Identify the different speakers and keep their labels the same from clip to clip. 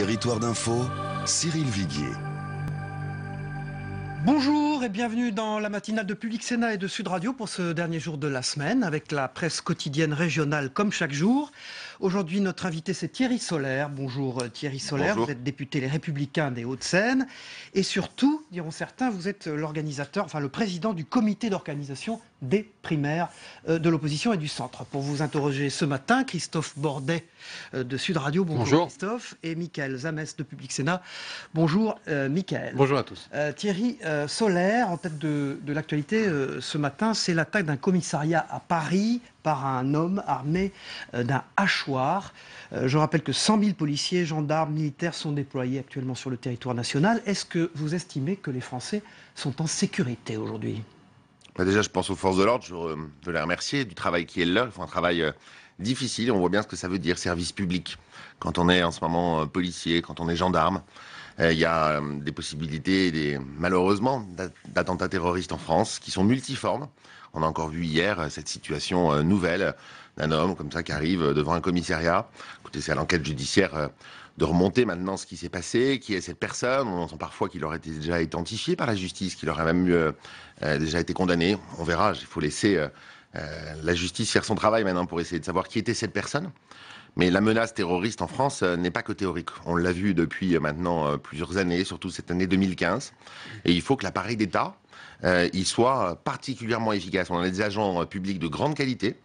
Speaker 1: Territoire d'info, Cyril Viguier.
Speaker 2: Bonjour et bienvenue dans la matinale de Public Sénat et de Sud Radio pour ce dernier jour de la semaine avec la presse quotidienne régionale comme chaque jour. Aujourd'hui, notre invité c'est Thierry Solaire. Bonjour euh, Thierry Solaire, vous êtes député Les Républicains des Hauts-de-Seine et surtout, diront certains, vous êtes l'organisateur, enfin le président du comité d'organisation des primaires euh, de l'opposition et du centre. Pour vous interroger ce matin, Christophe Bordet euh, de Sud Radio, bonjour, Christophe, et Michael Zames de Public Sénat. Bonjour Mickaël. Euh, Michael. Bonjour à tous. Thierry Solaire, en tête de, de l'actualité ce matin, c'est l'attaque d'un commissariat à Paris par un homme armé d'un hachoir. je rappelle que 100 000 policiers, gendarmes, militaires sont déployés actuellement sur le territoire national. Est-ce que vous estimez que les Français sont en sécurité aujourd'hui
Speaker 1: bah, déjà, je pense aux forces de l'ordre, je, veux les remercier du travail qui est là. Ils font un travail euh, difficile. On voit bien ce que ça veut dire, service public. Quand on est en ce moment euh, policier, quand on est gendarme, euh, il y a des possibilités, des, malheureusement, d'attentats terroristes en France qui sont multiformes. On a encore vu hier cette situation nouvelle d'un homme comme ça qui arrive devant un commissariat. Écoutez, c'est à l'enquête judiciaire de remonter maintenant ce qui s'est passé, qui est cette personne. On entend parfois qu'il aurait été déjà identifié par la justice, qu'il aurait même euh, euh, déjà été condamné. On verra, il faut laisser euh, la justice faire son travail maintenant pour essayer de savoir qui était cette personne. Mais la menace terroriste en France n'est pas que théorique. On l'a vu depuis maintenant plusieurs années, surtout cette année 2015. Et il faut que l'appareil d'État il soit particulièrement efficace. On a des agents publics de grande qualité.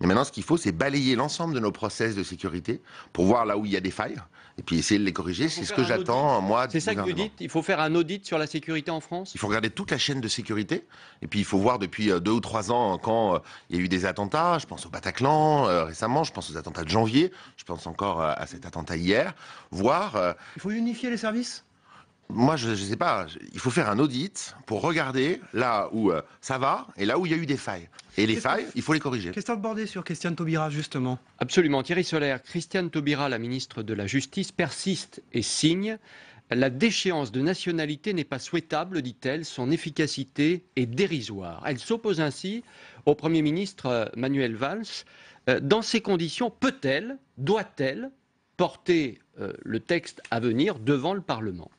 Speaker 1: Mais maintenant, ce qu'il faut, c'est balayer l'ensemble de nos process de sécurité pour voir là où il y a des failles, et puis essayer de les corriger. C'est ce que j'attends, moi. C'est ça que vous dites
Speaker 3: Il faut faire un audit sur la sécurité en France
Speaker 1: Il faut regarder toute la chaîne de sécurité. Et puis, il faut voir depuis euh, deux ou trois ans, euh, quand euh, il y a eu des attentats, je pense au Bataclan récemment, je pense aux attentats de janvier, je pense encore à cet attentat hier, voir. Il faut unifier les services moi, je ne sais pas, il faut faire un audit pour regarder là où ça
Speaker 3: va et là où il y a eu des failles. Et les failles, il faut les corriger.
Speaker 2: de bordée sur Christiane Taubira, justement.
Speaker 3: Absolument. Thierry Solaire, Christiane Taubira, la ministre de la Justice, persiste et signe. La déchéance de nationalité n'est pas souhaitable, dit-elle, son efficacité est dérisoire. Elle s'oppose ainsi au Premier ministre euh, Manuel Valls. Euh, dans ces conditions, peut-elle, doit-elle porter euh, le texte à venir devant le Parlement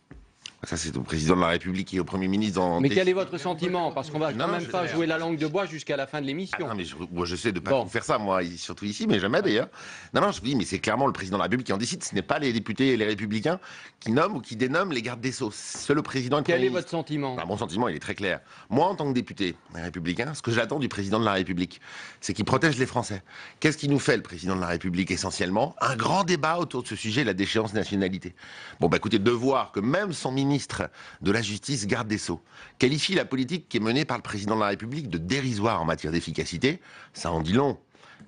Speaker 1: ça, c'est au président de la République et au Premier ministre. mais quel
Speaker 3: est votre sentiment Parce qu'on va même pas
Speaker 1: jouer la langue de bois jusqu'à la fin de l'émission. Ah non, mais je, sais de ne pas faire ça, moi, surtout ici, mais jamais d'ailleurs. Non, non, je vous dis, mais c'est clairement le président de la République qui en décide. Ce n'est pas les députés et les Républicains qui nomment ou qui dénomment les gardes des Sceaux. C'est le président et Quel est votre sentiment bah, Mon sentiment, il est très clair. Moi, en tant que député républicain, ce que j'attends du président de la République, c'est qu'il protège les Français. Qu'est-ce qui nous fait, le président de la République, essentiellement Un grand débat autour de ce sujet, la déchéance de nationalité. Bon, bah écoutez, de voir que même son ministre ministre de la Justice, garde des Sceaux, qualifie la politique qui est menée par le président de la République de dérisoire en matière d'efficacité, ça en dit long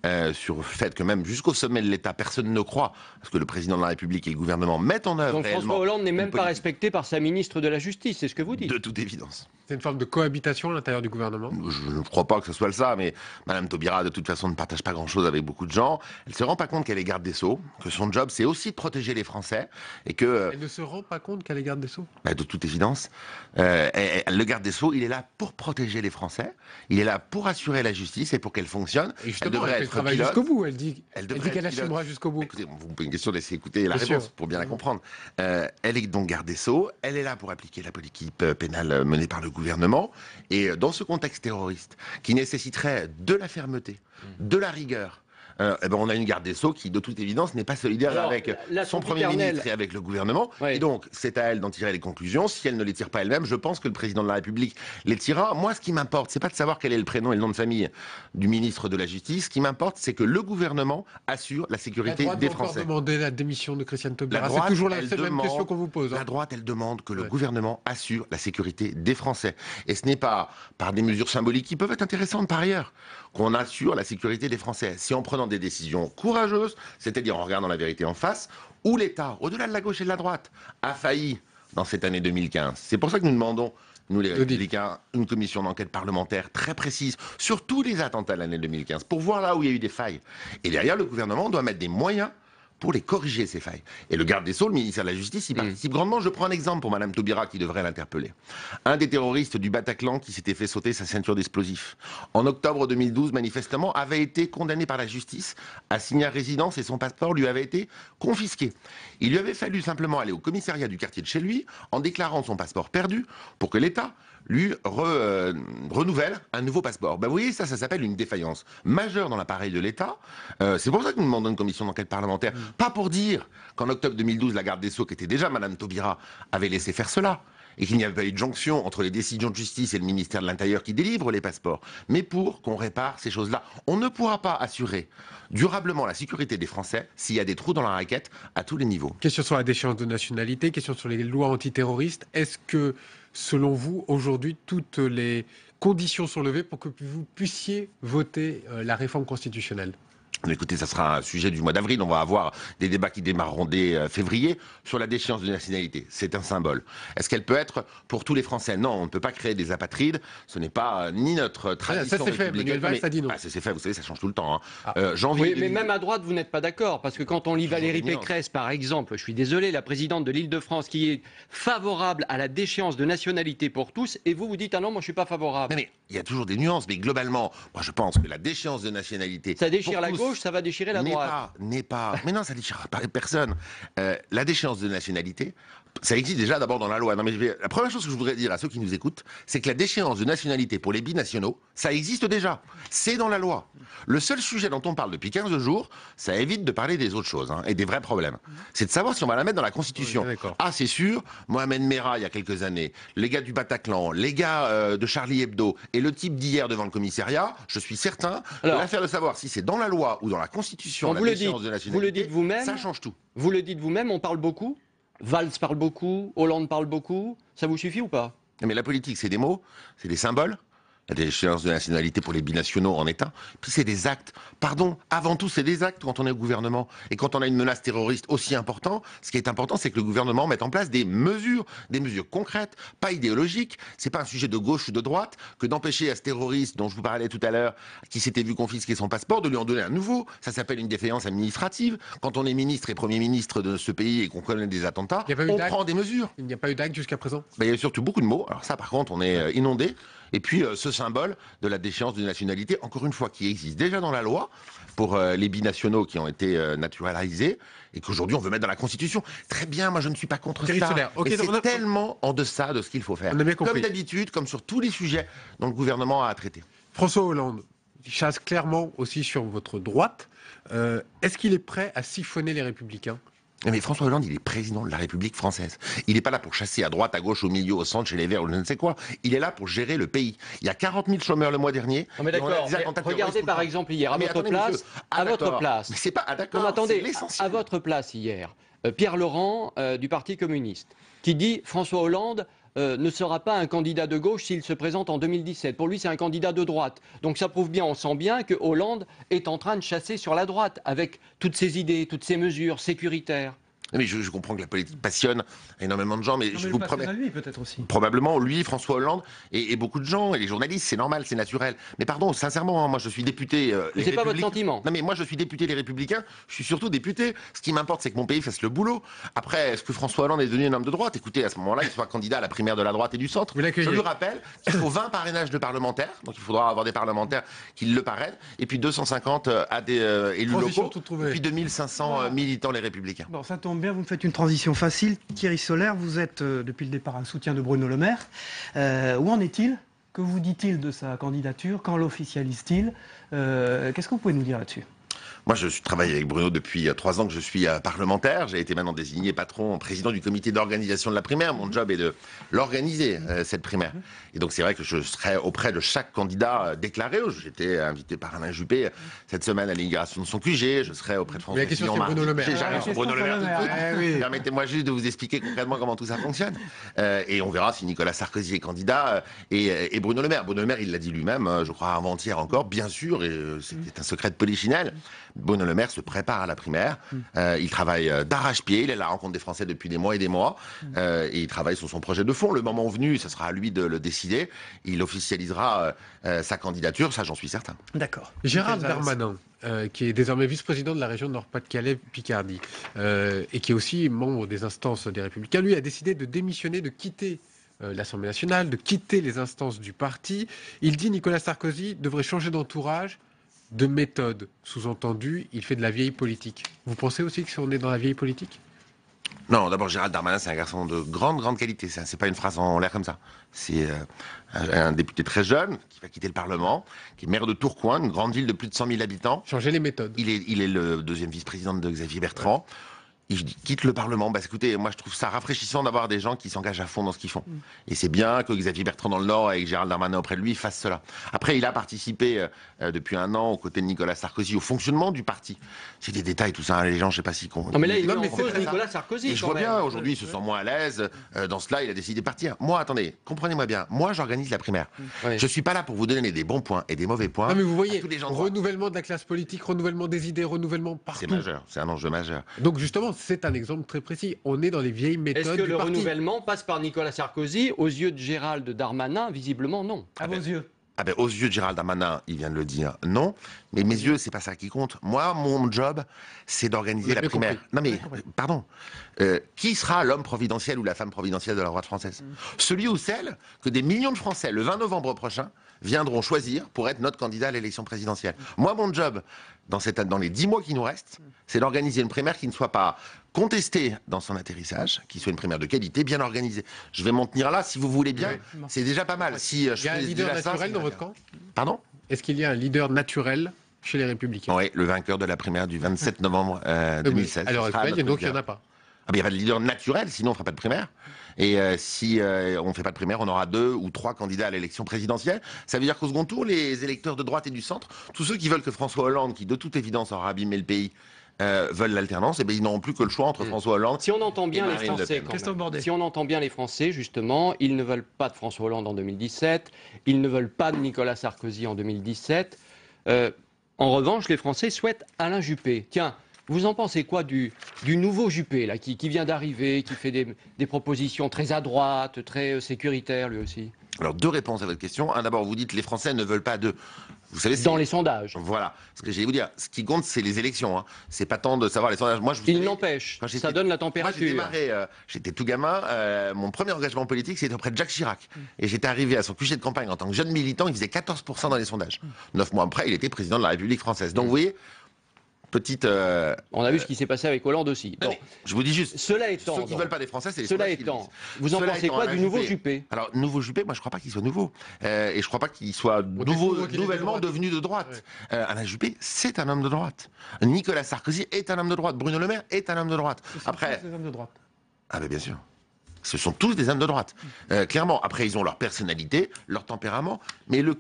Speaker 1: euh, sur le fait que même jusqu'au sommet de l'État, personne ne croit à ce que le président de la République et le gouvernement mettent en œuvre. Donc François Hollande
Speaker 4: n'est même pas respecté par
Speaker 3: sa ministre de la Justice, c'est ce que vous dites De toute évidence.
Speaker 4: C'est une forme de cohabitation à l'intérieur du gouvernement
Speaker 1: Je ne crois pas que ce soit le ça, mais Madame Taubira, de toute façon, ne partage pas grand-chose avec beaucoup de gens. Elle ne se rend pas compte qu'elle est garde des Sceaux, que son job, c'est aussi de protéger les Français. et que... Euh, elle ne se rend pas compte qu'elle est garde des Sceaux bah, De toute évidence. Euh, le garde des Sceaux, il est là pour protéger les Français, il est là pour assurer la justice et pour qu'elle fonctionne. Et justement, elle travaille jusqu'au bout.
Speaker 4: Elle dit qu'elle dit jusqu'au bout. vous me
Speaker 1: une question, laissez écouter la réponse pour bien la mmh. comprendre. Euh, elle est donc garde des Sceaux. Elle est là pour appliquer la politique euh, pénale euh, menée par le gouvernement. Et dans ce contexte terroriste qui nécessiterait de la fermeté, mmh. de la rigueur, euh, eh ben, on a une garde des Sceaux qui, de toute évidence, n'est pas solidaire avec son Premier ministre et avec le gouvernement. Et donc, c'est à elle d'en tirer les conclusions. Si elle ne les tire pas elle-même, je pense que le président de la République les tirera. Moi, ce qui m'importe, c'est pas de savoir quel est le prénom et le nom de famille du ministre de la Justice. Ce qui m'importe, c'est que le gouvernement assure la sécurité des Français. pas
Speaker 4: demander la démission de Christiane Taubira. C'est toujours la même question qu'on vous pose. Hein. La droite,
Speaker 1: elle demande que le gouvernement assure la sécurité des Français. Et ce n'est pas par des mesures symboliques qui peuvent être intéressantes par ailleurs qu'on assure la sécurité des Français. Si en prenant des décisions courageuses, c'est-à-dire en regardant la vérité en face, où l'État, au-delà de la gauche et de la droite, a failli dans cette année 2015. C'est pour ça que nous demandons nous les Républicains, une commission d'enquête parlementaire très précise sur tous les attentats de l'année 2015 pour voir là où il y a eu des failles. Et derrière, le gouvernement doit mettre des moyens pour les corriger, ces failles. Et le garde des Sceaux, le ministère de la Justice, y mm. participe grandement. Je prends un exemple pour Madame Taubira qui devrait l'interpeller. Un des terroristes du Bataclan qui s'était fait sauter sa ceinture d'explosifs en octobre 2012, manifestement, avait été condamné par la justice à signer à résidence et son passeport lui avait été confisqué. Il lui avait fallu simplement aller au commissariat du quartier de chez lui en déclarant son passeport perdu pour que l'État lui euh, renouvelle un nouveau passeport. Ben, vous voyez, ça, ça s'appelle une défaillance majeure dans l'appareil de l'État. Euh, c'est pour ça que nous demandons une commission d'enquête parlementaire. Mm. Pas pour dire qu'en octobre 2012, la garde des Sceaux, qui était déjà Madame Taubira, avait laissé faire cela et qu'il n'y avait pas eu de jonction entre les décisions de justice et le ministère de l'Intérieur qui délivre les passeports, mais pour qu'on répare ces choses-là. On ne pourra pas assurer durablement la sécurité
Speaker 4: des Français s'il y a des trous dans la raquette à tous les niveaux. Question sur la déchéance de nationalité, question sur les lois antiterroristes. Est-ce que Selon vous, aujourd'hui, toutes les conditions sont levées pour que vous puissiez voter euh, la réforme constitutionnelle
Speaker 1: Écoutez, ça sera un sujet du mois d'avril. On va avoir des débats qui démarreront dès euh, février sur la déchéance de nationalité. C'est un symbole. Est-ce qu'elle peut être pour tous les Français Non, on ne peut pas créer des apatrides. Ce n'est pas euh, ni notre tradition. Euh, ah, ça, c'est fait. Manuel dit non. Ah, ça c'est fait. Vous savez, ça change tout le temps. Hein. Ah. oui, mais même à
Speaker 3: droite, vous n'êtes pas d'accord. Parce que quand on lit Valérie Pécresse, par exemple, je suis désolé, la présidente de l'île de France qui est favorable à la déchéance de nationalité pour tous, et vous, vous dites, ah non, moi, je ne suis pas favorable. Mais, il y a toujours des nuances. Mais globalement, moi, je pense que la déchéance de nationalité. Ça déchire la gauche ça va déchirer la droite.
Speaker 1: N'est pas, n'est pas. Mais non, ça déchirera pas personne. Euh, la déchéance de nationalité ça existe déjà d'abord dans la loi. Non, mais la première chose que je voudrais dire à ceux qui nous écoutent, c'est que la déchéance de nationalité pour les binationaux, ça existe déjà. C'est dans la loi. Le seul sujet dont on parle depuis 15 jours, ça évite de parler des autres choses hein, et des vrais problèmes. C'est de savoir si on va la mettre dans la Constitution. ah, c'est sûr, Mohamed Merah, il y a quelques années, les gars du Bataclan, les gars euh, de Charlie Hebdo et le type d'hier devant le commissariat, je suis certain, Alors, l'affaire de savoir si c'est dans la loi ou dans la Constitution, la vous déchéance le de nationalité, vous le
Speaker 3: dites vous ça change tout. Vous le dites vous-même, on parle beaucoup Valls parle beaucoup, Hollande parle beaucoup. Ça vous suffit ou pas mais la politique, c'est des mots, c'est des symboles, la déchéance
Speaker 1: de nationalité pour les binationaux en État. Puis c'est des actes. Pardon, avant tout, c'est des actes quand on est au gouvernement. Et quand on a une menace terroriste aussi importante, ce qui est important, c'est que le gouvernement mette en place des mesures, des mesures concrètes, pas idéologiques. C'est pas un sujet de gauche ou de droite que d'empêcher à ce terroriste dont je vous parlais tout à l'heure, qui s'était vu confisquer son passeport, de lui en donner un nouveau. Ça s'appelle une défaillance administrative. Quand on est ministre et premier ministre de ce pays et qu'on connaît des attentats, on prend
Speaker 4: des mesures. Il n'y a pas eu d'actes jusqu'à présent.
Speaker 1: Ben, il y a surtout beaucoup de mots. Alors ça, par contre, on est euh, inondé. Et puis euh, ce symbole de la déchéance d'une nationalité, encore une fois, qui existe déjà dans la loi pour euh, les binationaux qui ont été euh, naturalisés et qu'aujourd'hui on veut mettre dans la Constitution. Très bien, moi je ne suis pas contre ça. c'est tellement en deçà de ce qu'il faut faire. Comme d'habitude, comme sur tous les sujets dont le gouvernement a à
Speaker 4: traiter. François Hollande chasse clairement aussi sur votre droite. Est-ce qu'il est prêt à siphonner les républicains mais François Hollande, il est président de la République française. Il n'est pas là
Speaker 1: pour chasser à droite, à gauche, au milieu, au centre, chez les Verts ou je ne sais quoi. Il est là pour gérer le pays. Il y a 40 000 chômeurs
Speaker 3: le mois dernier. Non mais d'accord. Regardez par exemple hier, à votre place, ah, à, votre place. Mais c'est pas à ah, attendez, à votre place hier, euh, Pierre Laurent euh, du Parti communiste, qui dit François Hollande euh, ne sera pas un candidat de gauche s'il se présente en 2017. Pour lui, c'est un candidat de droite. Donc ça prouve bien, on sent bien que Hollande est en train de chasser sur la droite avec toutes ses idées, toutes ses mesures sécuritaires
Speaker 1: mais je, comprends que la politique passionne énormément de gens, mais, je vous promets. Lui, peut-être aussi. Probablement, lui, François Hollande et, beaucoup de gens, et les journalistes, c'est normal, c'est naturel. Mais pardon, sincèrement, hein, moi je suis député. Euh, mais c'est pas votre sentiment. Non, mais moi je suis député des Républicains, je suis surtout député. Ce qui m'importe, c'est que mon pays fasse le boulot. Après, est-ce que François Hollande est devenu un homme de droite Écoutez, à ce moment-là, il soit candidat à la primaire de la droite et du centre. je lui rappelle qu'il faut 20 parrainages de parlementaires, donc il faudra avoir des parlementaires qui le parrainent, et puis 250 euh, à des euh, élus locaux, et puis 2500 militants les Républicains.
Speaker 2: ça tombe vous me faites une transition facile. Thierry Solaire, vous êtes euh, depuis le départ un soutien de Bruno Le Maire. Euh, où en est-il Que vous dit-il de sa candidature Quand l'officialise-t-il euh, Qu'est-ce que vous pouvez nous dire là-dessus
Speaker 1: moi, je travaille avec Bruno depuis euh, trois ans que je suis euh, parlementaire. J'ai été maintenant désigné patron, président du comité d'organisation de la primaire. Mon job est de l'organiser, euh, cette primaire. Et donc, c'est vrai que je serai auprès de chaque candidat déclaré. J'étais invité par Alain Juppé cette semaine à l'immigration de son QG. Je serai auprès de François ah, Fillon. Bruno Le Maire. sur Bruno Le Maire. Eh Permettez-moi juste de vous expliquer concrètement comment tout ça fonctionne. et on verra si Nicolas Sarkozy est candidat et, Bruno Le Maire. Bruno Le Maire, il l'a dit lui-même, je crois avant-hier encore, bien sûr, et c'était un secret de polichinelle. Bruno Le Maire se prépare à la primaire. Mm. Euh, il travaille euh, d'arrache-pied. Il est à la rencontre des Français depuis des mois et des mois. Mm. Euh, et il travaille sur son projet de fond. Le moment venu, ce sera à lui de le décider. Il officialisera sa candidature. Ça, j'en suis certain.
Speaker 4: D'accord. Gérard Darmanin. qui est désormais vice-président de la région Nord-Pas-de-Calais-Picardie et qui est aussi membre des instances des Républicains, lui a décidé de démissionner, de quitter l'Assemblée nationale, de quitter les instances du parti. Il dit Nicolas Sarkozy devrait changer d'entourage, de méthode. Sous-entendu, il fait de la vieille politique. Vous pensez aussi que si on est dans la vieille politique
Speaker 1: non, d'abord Gérald Darmanin, c'est un garçon de grande, grande qualité. Ce n'est pas une phrase en l'air comme ça. C'est euh, un, député très jeune qui va quitter le Parlement, qui est maire de Tourcoing, une grande ville de plus de 100 000 habitants. Changer les méthodes. Il est, le deuxième vice-président de Xavier Bertrand. Il quitte le Parlement. Bah, écoutez, moi je trouve ça rafraîchissant d'avoir des gens qui s'engagent à fond dans ce qu'ils font. Mm. Et c'est bien que Xavier Bertrand dans le Nord avec Gérald Darmanin auprès de lui fasse cela. Après, il a participé euh, depuis un an aux côtés de Nicolas Sarkozy au fonctionnement du parti. C'est des détails tout ça, hein, les gens, je sais pas si... Non mais là, il a mais fait Nicolas Sarkozy. je vois bien, aujourd'hui, il se sent moins à l'aise. Euh, dans cela, il a décidé de partir. Moi, attendez, comprenez-moi bien. Moi, j'organise la primaire. Je mm. ne Je suis pas là pour vous donner des bons points et des mauvais points. Non mais vous voyez,
Speaker 4: renouvellement de la classe politique, renouvellement des idées, renouvellement partout. C'est
Speaker 3: majeur, c'est un enjeu majeur.
Speaker 4: Donc justement, c'est un exemple très précis. On est dans les vieilles méthodes. Est-ce que le renouvellement
Speaker 3: passe par Nicolas Sarkozy Aux yeux de Gérald Darmanin, visiblement non. À vos yeux ah ben, aux yeux
Speaker 1: de Gérald Darmanin, il vient de le dire, non. Mais mes yeux, c'est pas ça qui compte. Moi, mon job, c'est d'organiser la primaire. Non mais, ah, pardon. Euh, qui sera l'homme providentiel ou la femme providentielle de la droite française mm. Celui ou celle que des millions de Français, le 20 novembre prochain, viendront choisir pour être notre candidat à l'élection présidentielle. Moi, mon job, dans, dans les dix mois qui nous restent, c'est d'organiser une primaire qui ne soit pas contestée dans son atterrissage, qui soit une primaire de qualité, bien organisée. Je vais m'en tenir là, si vous voulez bien. C'est déjà pas mal. Si euh, je Il dans votre camp Pardon Est-ce qu'il y a un leader naturel chez les Républicains Oui, le vainqueur de la primaire du 27 novembre 2016. Euh, Alors, il n'y en a pas. Ah, il n'y a pas de leader naturel, sinon on ne fera pas de primaire. Et euh, si euh, on ne fait pas de primaire, on aura deux ou trois candidats à l'élection présidentielle. Ça veut dire qu'au second tour, les électeurs de droite et du centre, tous ceux qui veulent que François Hollande, qui de toute évidence aura abîmé le pays, euh, veulent l'alternance, et eh bien ils n'auront plus que le choix entre mm. François Hollande. Si on entend bien les Français, si
Speaker 3: on entend bien les Français, justement, ils ne veulent pas de François Hollande en 2017, ils ne veulent pas de Nicolas Sarkozy en 2017. en revanche, les Français souhaitent Alain Juppé. Tiens, vous en pensez quoi du, nouveau Juppé, là, qui, vient d'arriver, qui fait des, propositions très à droite, très euh, sécuritaires, lui aussi
Speaker 1: Alors, deux réponses à votre question. Un, d'abord, vous dites les Français ne veulent pas de vous savez, dans les sondages. Voilà. Ce que j'allais vous dire, ce qui compte, c'est les élections. Hein. C'est pas tant de savoir les sondages. Moi, je vous Il n'empêche. Ça donne la température. Moi, j'ai démarré. Euh, j'étais tout gamin. Euh, mon premier engagement politique, c'était auprès de Jacques Chirac. Mm. Et j'étais arrivé à son coucher de campagne en tant que jeune militant. Il faisait 14 dans les sondages. Neuf mois après, il était président de la République française. Donc, mm. vous voyez, petite. Euh, on a vu ce euh, qui s'est passé avec Hollande aussi. Je vous dis juste. Cela étant. Ceux qui ne veulent pas des Français, c'est les Cela étant. Vous en pensez quoi du nouveau Juppé. Alors, nouveau Juppé, moi, je ne crois pas qu'il soit nouveau. Euh, et je ne crois pas qu'il soit nouveau, nouvellement devenu de droite. Alain Juppé, c'est un homme de droite. Nicolas Sarkozy est un homme de droite. Bruno Le Maire est un homme de droite. Ce Après. Sont des hommes de droite. Ah, ben bien sûr. Ce sont tous des hommes de droite. clairement. Après, ils ont leur personnalité, leur tempérament. Mais le,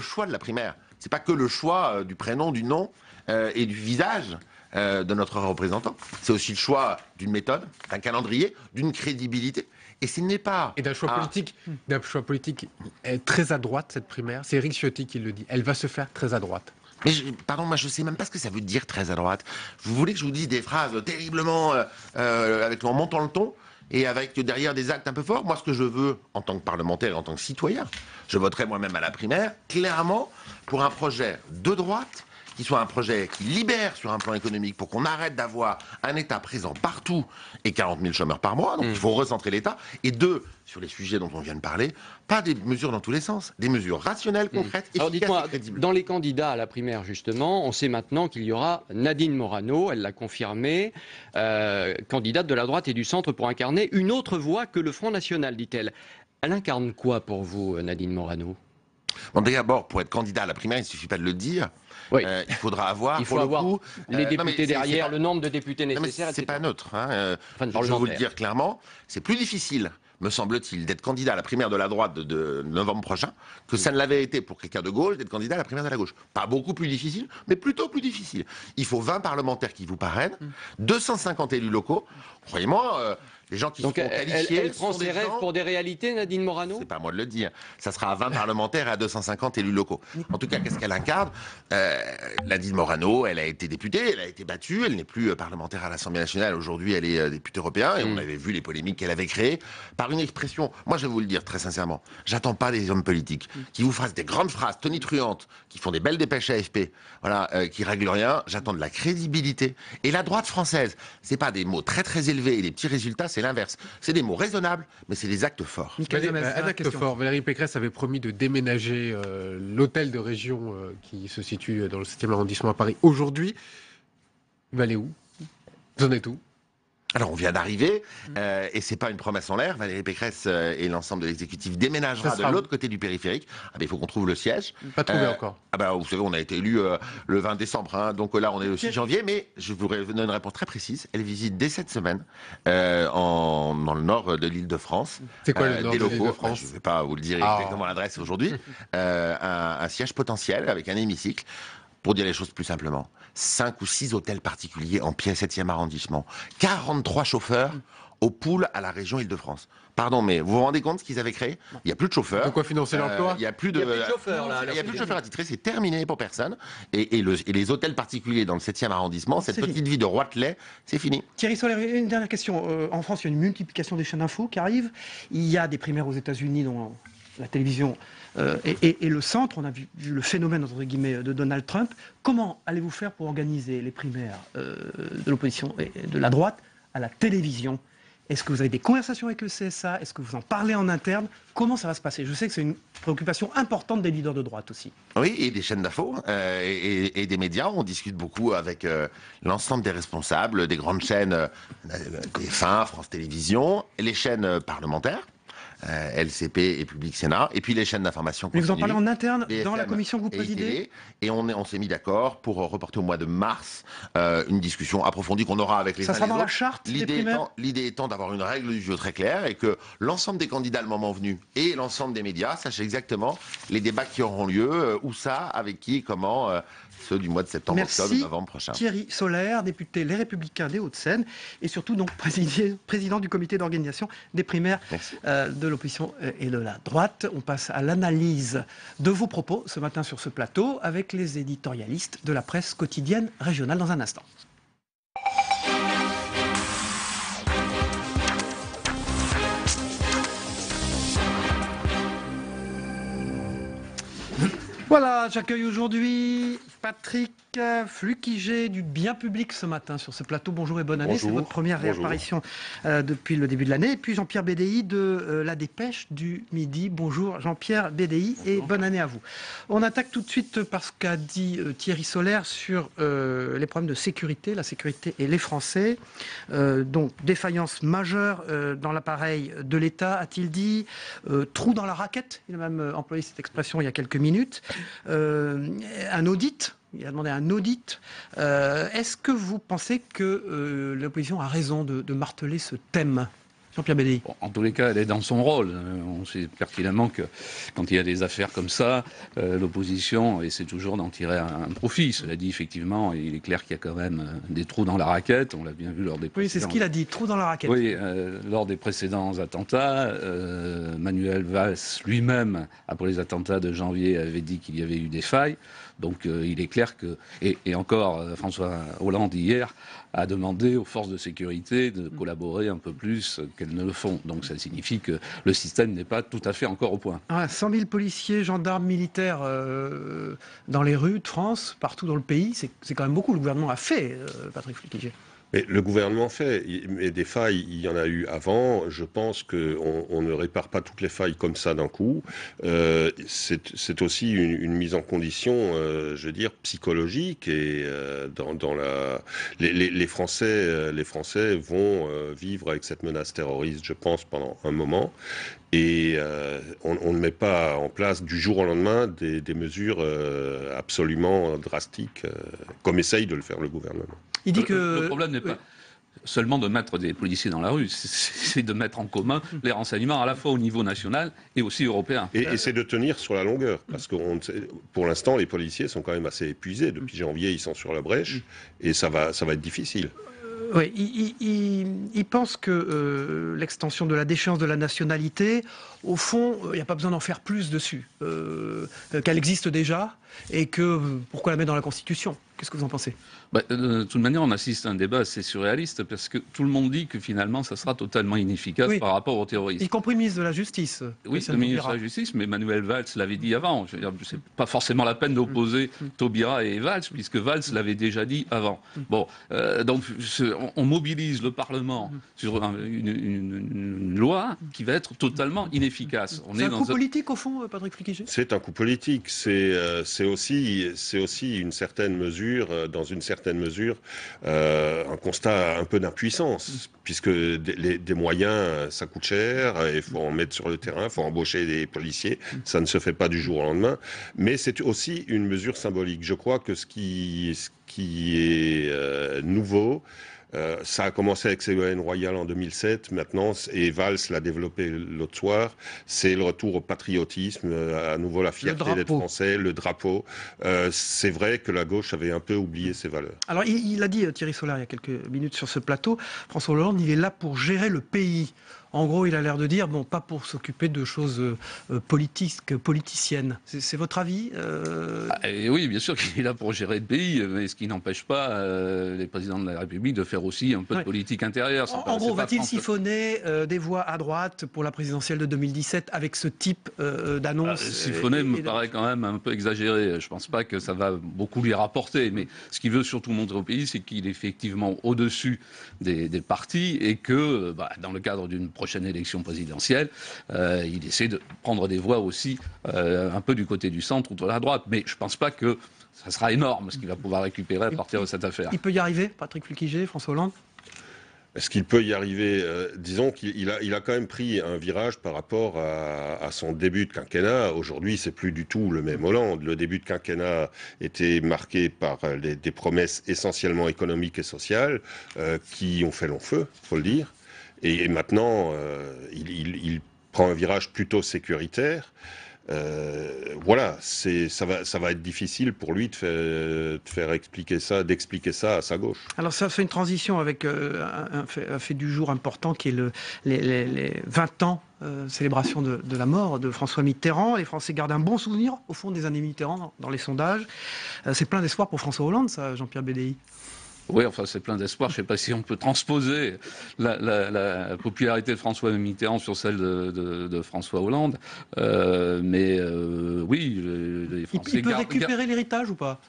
Speaker 1: choix de la primaire, c'est pas que le choix du prénom, du nom. Euh, et du visage euh, de notre représentant. C'est aussi le choix d'une méthode, d'un calendrier, d'une crédibilité.
Speaker 4: Et ce n'est pas. Et d'un choix, politique, d'un choix politique euh, très à droite, cette primaire. C'est Eric Ciotti qui le dit. Elle va se faire très à droite. Mais pardon, moi je ne sais même pas ce que ça veut dire très à droite.
Speaker 1: Vous voulez que je vous dise des phrases terriblement avec en montant le ton et avec derrière des actes un peu forts. Moi, ce que je veux, en tant que parlementaire et en tant que citoyen, je voterai moi-même à la primaire, clairement, pour un projet de droite qu'il soit un projet qui libère sur un plan économique pour qu'on arrête d'avoir un État présent partout et 40 000 chômeurs par mois. Donc mm. il faut recentrer l'État.
Speaker 3: Et deux, sur les sujets dont on vient de parler, pas des mesures dans tous les sens, des mesures
Speaker 1: rationnelles, mm. concrètes, et efficaces Dans
Speaker 3: les candidats à la primaire, justement, on sait maintenant qu'il y aura Nadine Morano, elle l'a confirmé, euh, candidate de la droite et du centre pour incarner une autre voix que le Front National, dit-elle. Elle incarne quoi pour vous, euh, Nadine Morano d'abord, pour être candidat à la primaire, il ne suffit pas de le dire. Euh, il faudra avoir, il faut le les euh, députés derrière,
Speaker 1: le nombre de députés nécessaires. C'est pas neutre. Hein, euh, je vais vous le dire clairement, c'est plus difficile, me semble-t-il, d'être candidat à la primaire de la droite de, novembre prochain que ça ne l'avait été pour quelqu'un de gauche d'être candidat à la primaire de la gauche. Pas beaucoup plus difficile, mais plutôt plus difficile. Il faut 20 parlementaires qui vous parrainent, 250 mm. élus locaux. Croyez-moi les gens qui Donc elle, qualifiés. prend ses rêves pour des réalités, Nadine Morano C'est pas moi de le dire. Ça sera à 20 parlementaires et à 250 élus locaux. En tout cas, qu'est-ce qu'elle incarne euh, Nadine Morano, elle a été députée, elle a été battue, elle n'est plus euh, parlementaire à l'Assemblée nationale. Aujourd'hui, elle est euh, députée européenne et on hmm. avait vu les polémiques qu'elle avait créées par une expression. Moi, je vais vous le dire très sincèrement, j'attends pas des hommes politiques hmm. qui vous fassent des grandes phrases tonitruantes, qui font des belles dépêches AFP, voilà, qui règlent rien. J'attends de la crédibilité. Et la droite française, c'est pas des mots très très élevés et des petits résultats, c'est c'est l'inverse. C'est des mots raisonnables, mais c'est des actes forts.
Speaker 4: Valérie, Valérie Pécresse avait promis de déménager euh, l'hôtel de région euh, qui se situe euh, dans le 7e arrondissement à Paris aujourd'hui. Il va aller où Vous en êtes où alors on vient d'arriver mm. euh, et c'est pas une promesse en l'air.
Speaker 1: Valérie Pécresse euh, et l'ensemble de l'exécutif déménagera de l'autre côté du périphérique. Ah il faut qu'on trouve le siège. Pas trouvé euh, encore. Ah bah, vous savez on a été élu euh, le 20 décembre, hein. donc là on est le 6 janvier. Mais je vous donne une réponse très précise. Elle visite dès cette semaine en, dans le nord de l'Île-de-France. C'est quoi le des locaux, de france Je vais pas vous le dire ah. exactement l'adresse aujourd'hui. un siège potentiel avec un hémicycle pour dire les choses plus simplement. 5 ou 6 hôtels particuliers en pierre 7e arrondissement, 43 chauffeurs aux poules à la région Île-de-France. Pardon, mais vous vous rendez compte ce qu'ils avaient créé Il n'y a plus de chauffeurs. quoi financer l'emploi euh, Il n'y a plus de, chauffeurs. à il c'est terminé pour personne. Et, les hôtels particuliers dans le 7e arrondissement, cette petite vie de Roitelet, c'est fini.
Speaker 2: Thierry Soler, une dernière question. Euh, en France, il y a une multiplication des chaînes d'infos qui arrivent. Il y a des primaires aux États-Unis dont la télévision euh, et, le centre, on a vu, le phénomène entre guillemets de Donald Trump. Comment allez-vous faire pour organiser les primaires euh, de l'opposition et de la droite à la télévision Est-ce que vous avez des conversations avec le CSA Est-ce que vous en parlez en interne Comment ça va se passer Je sais que c'est une préoccupation importante des leaders de droite aussi.
Speaker 1: Oui, et des chaînes d'infos euh, et, des médias. On discute beaucoup avec l'ensemble des responsables des grandes chaînes des fins, France Télévisions, les chaînes parlementaires. Euh, LCP et Public Sénat, et puis les chaînes d'information. Mais vous en parlez en
Speaker 2: interne dans la commission que vous présidez
Speaker 1: Et on, on s'est mis d'accord pour reporter au mois de mars euh, une discussion approfondie qu'on aura avec les Ça sera dans la charte L'idée étant, étant d'avoir une règle du jeu très claire et que l'ensemble des candidats le moment venu et l'ensemble des médias sachent exactement les débats qui auront lieu, euh, où ça, avec qui, comment, ceux du mois de septembre, Merci novembre prochain. Thierry
Speaker 2: Solaire, député Les Républicains des Hauts-de-Seine et surtout donc président, du comité d'organisation des primaires euh, de l'opposition euh, et de la droite. On passe à l'analyse de vos propos ce matin sur ce plateau avec les éditorialistes de la presse quotidienne régionale dans un instant. Voilà, j'accueille aujourd'hui Patrick Flukiger du bien public ce matin sur ce plateau. Bonjour et bonne année. C'est votre première réapparition euh, depuis le début de l'année. Et puis Jean-Pierre BDI de euh, La Dépêche du Midi. Bonjour Jean-Pierre BDI et bonne année à vous. On attaque tout de suite euh, par ce qu'a dit Thierry Solaire sur les problèmes de sécurité, la sécurité et les Français. donc défaillance majeure dans l'appareil de l'État, a-t-il dit. trou dans la raquette, il a même employé cette expression il y a quelques minutes. un audit il a demandé un audit. Euh, est-ce que vous pensez que euh, l'opposition a raison de marteler ce thème
Speaker 5: en tous les cas, elle est dans son rôle. Euh, on sait pertinemment que quand il y a des affaires comme ça, euh, l'opposition essaie toujours d'en tirer un, profit. Cela dit, effectivement, il est clair qu'il y a quand même euh, des trous dans la raquette. On l'a bien vu lors des Oui, c'est ce qu'il a dit, trous dans la raquette. Oui, lors des précédents attentats, Manuel Valls lui-même, après les attentats de janvier, avait dit qu'il y avait eu des failles. Donc il est clair que, et, encore François Hollande hier a demandé aux forces de sécurité de mm. collaborer un peu plus elles ne le font. Donc ça signifie que le système n'est pas tout à fait encore au point.
Speaker 2: 100 ah, 000 policiers, gendarmes, militaires euh, dans les rues de France, partout dans le pays, c'est quand même beaucoup. Le gouvernement a fait, euh, Patrick Fliquier
Speaker 6: le gouvernement fait. Mais des failles, il y en a eu avant. Je pense qu'on ne répare pas toutes les failles comme ça d'un coup. Euh, c'est aussi une, mise en condition, euh, je veux dire, psychologique. Et euh, dans, la, les, Français, vont vivre avec cette menace terroriste, je pense, pendant un moment. Et on, ne met pas en place du jour au lendemain des, mesures absolument drastiques, comme essaye de le faire le gouvernement.
Speaker 5: Il dit le, que. Le problème n'est pas. seulement de mettre des policiers dans la rue, c'est de mettre en commun hum. les renseignements à la fois au niveau national et aussi européen. Et, c'est
Speaker 6: de tenir sur la longueur, parce que pour l'instant, les policiers sont quand même assez épuisés. Depuis hum. janvier, ils sont sur la brèche, hum. et ça va, ça va être difficile.
Speaker 2: Euh, oui, il, il, pense que euh, l'extension de la déchéance de la nationalité, au fond, euh, il n'y a pas besoin d'en faire plus dessus, qu'elle existe déjà et que pourquoi la mettre dans la Constitution Qu'est-ce que vous en pensez
Speaker 5: bah, euh, De toute manière, on assiste à un débat assez surréaliste parce que tout le monde dit que finalement, ça sera totalement inefficace par rapport aux terroristes. Y
Speaker 2: compris ministre de la Justice. Euh, oui, le ministre de la
Speaker 5: Justice, mais Manuel Valls l'avait dit avant. Ce n'est pas forcément la peine d'opposer mm. Mm. Taubira et Valls, puisque Valls mm. l'avait déjà dit avant. Bon, euh, donc on, mobilise le Parlement sur une, loi qui va être totalement inefficace. C'est un coup
Speaker 2: politique, au fond, Patrick
Speaker 5: C'est
Speaker 6: un coup politique. C'est aussi une certaine mesure euh, dans une certaine mesure, euh, un constat un peu d'impuissance, puisque des, moyens, euh, ça coûte cher, il faut en mettre sur le terrain, il faut embaucher des policiers, ça ne se fait pas du jour au lendemain, mais c'est aussi une mesure symbolique. Je crois que ce qui, est nouveau, euh, ça a commencé avec Ségolène Royal en 2007, maintenant, et Valls l'a développé l'autre soir. C'est le retour au patriotisme, euh, à nouveau la fierté d'être français, le drapeau. Euh, c'est vrai que la gauche avait un peu oublié ses valeurs.
Speaker 2: Alors, il, a dit, Thierry Solaire, il y a quelques minutes sur ce plateau, François Hollande, il est là pour gérer le pays. En gros, il a l'air de dire, bon, pas pour s'occuper de choses euh, euh, politiques, politiciennes. C'est votre avis
Speaker 5: euh... Ah, oui, bien sûr qu'il est là pour gérer le pays, mais ce qui n'empêche pas euh, les présidents de la République de faire aussi un peu de politique intérieure. En, gros, va-t-il
Speaker 2: siphonner des voix à droite pour la présidentielle de 2017 avec ce type d'annonce ah, Siphonner me
Speaker 5: paraît quand même un peu exagéré. Je ne pense pas que ça va beaucoup lui rapporter, mais ce qu'il veut surtout montrer au pays, c'est qu'il est effectivement au-dessus des, partis et que, bah, dans le cadre d'une prochaine élection présidentielle, euh, il essaie de prendre des voix aussi euh, un peu du côté du centre ou de la droite. Mais je ne pense pas que ça sera énorme ce qu'il va pouvoir récupérer à partir de cette affaire. Il
Speaker 2: peut y arriver, Patrick Fulquiger, François Hollande
Speaker 6: est-ce qu'il peut y arriver euh, Disons qu'il a, quand même pris un virage par rapport à, son début de quinquennat. Aujourd'hui, c'est plus du tout le même Hollande. Le début de quinquennat était marqué par des promesses essentiellement économiques et sociales qui ont fait long feu, faut le dire. Et, maintenant, euh, il, prend un virage plutôt sécuritaire. Euh, voilà, ça va, être difficile pour lui de faire, faire expliquer ça, d'expliquer ça à sa gauche.
Speaker 2: Alors ça fait une transition avec euh, un, fait, du jour important qui est le, les, 20 ans de célébration de, de, la mort de François Mitterrand. Les Français gardent un bon souvenir au fond des années Mitterrand dans les sondages. C'est plein d'espoir pour François Hollande, ça, Jean-Pierre Bédéi.
Speaker 5: Oui, enfin, c'est plein d'espoir. Je ne sais pas si on peut transposer la, popularité de François Mitterrand sur celle de, François Hollande. Euh, mais euh, oui, les Français. il peut récupérer l'héritage ou pas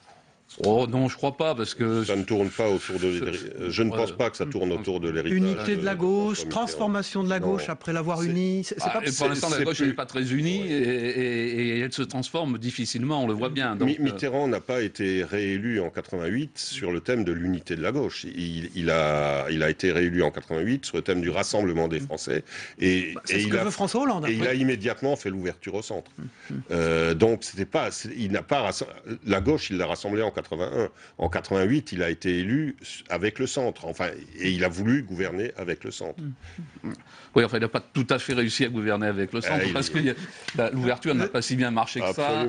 Speaker 5: Oh, non, je crois pas parce que ça ne tourne pas autour de. Euh, je
Speaker 6: ne pense pas que ça tourne autour de
Speaker 5: l'héritage. Unité de euh,
Speaker 2: la gauche, transformation de la gauche après l'avoir unie.
Speaker 5: C'est, ah, pas... pour l'instant, la gauche n'est pas très unie et, elle se transforme difficilement. On le voit bien. Euh, Mitterrand
Speaker 6: n'a pas été réélu en 88 sur le thème de l'unité de la gauche. Il, a, il a été réélu en 88 sur le thème du rassemblement des Français et, bah, ce il que a, veut François Hollande. Et il a immédiatement fait l'ouverture au centre. Mm, mm. donc c'était pas, il n'a pas la gauche, il l'a rassemblée en 88. 81. En 88, il a été élu avec le centre. Enfin, et il a voulu gouverner avec le centre. Mm.
Speaker 5: Oui, enfin, il n'a pas tout à fait réussi à gouverner avec le centre, ah, parce que bah, l'ouverture n'a pas si bien marché que ça.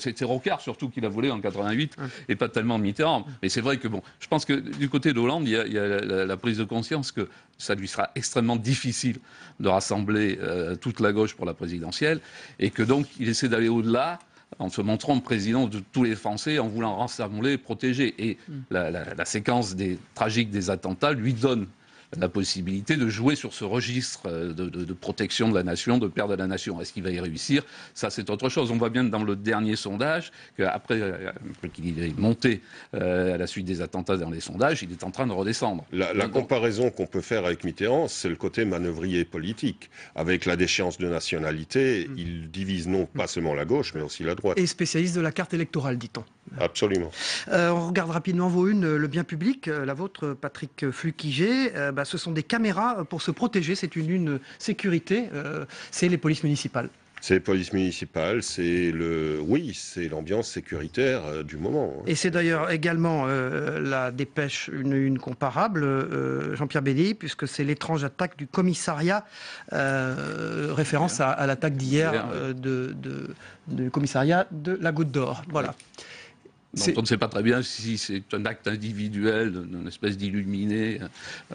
Speaker 5: C'était euh, Rocard, surtout, qui l'a voulu en 88, ah. et pas tellement Mitterrand. Mais c'est vrai que, bon, je pense que du côté d'Hollande, il y a, la, prise de conscience que ça lui sera extrêmement difficile de rassembler euh, toute la gauche pour la présidentielle, et que donc, il essaie d'aller au-delà en se montrant président de tous les Français, en voulant rassembler et protéger. Et mm. la, séquence des, tragiques des attentats lui donne la possibilité de jouer sur ce registre euh, de, protection de la nation, de père de la nation. Est-ce qu'il va y réussir Ça, c'est autre chose. On voit bien dans le dernier sondage qu'après euh, qu'il est monté euh, à la suite des attentats dans les sondages, il est en train de
Speaker 6: redescendre. La, comparaison qu'on peut faire avec Mitterrand, c'est le côté manœuvrier politique. Avec la déchéance de nationalité, mm. il divise non pas seulement la gauche, mais aussi la droite. Et
Speaker 2: spécialiste de la carte électorale, dit-on. Absolument. on regarde rapidement vos une, le bien public, la vôtre, Patrick Fluquigé. Bah, ce sont des caméras euh, pour se protéger. C'est une, une sécurité. Euh, c'est les polices municipales.
Speaker 6: C'est les polices municipales, c'est le, oui, c'est l'ambiance sécuritaire euh, du moment. Hein. Et
Speaker 2: c'est d'ailleurs également la dépêche une, une comparable, Jean-Pierre Bédé, puisque c'est l'étrange attaque du commissariat, référence à, l'attaque d'hier du commissariat de la Goutte d'Or.
Speaker 5: Voilà on ne sait pas très bien si c'est un acte individuel d'une espèce d'illuminé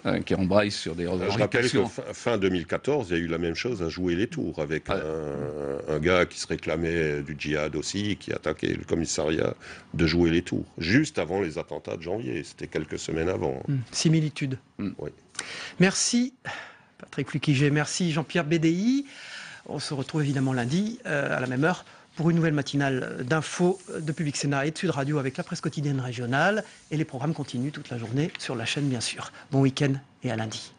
Speaker 5: euh, qui embraille sur des Je rappelle fin
Speaker 6: 2014, il y a eu la même chose à jouer les tours avec un, gars qui se réclamait du djihad aussi, qui attaquait le commissariat de jouer les tours, juste avant les attentats de janvier. C'était quelques semaines avant.
Speaker 2: Hmm. Similitude. Hmm. Oui. Merci Patrick Luquiger, merci Jean-Pierre BDI. On se retrouve évidemment lundi euh, à la même heure pour une nouvelle matinale d'infos de Public Sénat et de Sud Radio avec la presse quotidienne régionale. Et les programmes continuent toute la journée sur la chaîne, bien sûr. Bon week-end et à lundi.